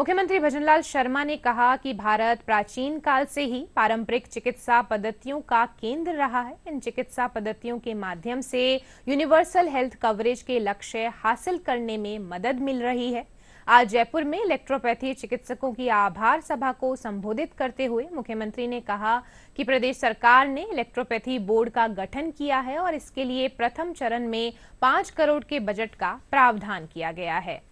मुख्यमंत्री भजनलाल शर्मा ने कहा कि भारत प्राचीन काल से ही पारंपरिक चिकित्सा पद्धतियों का केंद्र रहा है इन चिकित्सा पद्धतियों के माध्यम से यूनिवर्सल हेल्थ कवरेज के लक्ष्य हासिल करने में मदद मिल रही है आज जयपुर में इलेक्ट्रोपैथी चिकित्सकों की आभार सभा को संबोधित करते हुए मुख्यमंत्री ने कहा कि प्रदेश सरकार ने इलेक्ट्रोपैथी बोर्ड का गठन किया है और इसके लिए प्रथम चरण में पांच करोड़ के बजट का प्रावधान किया गया है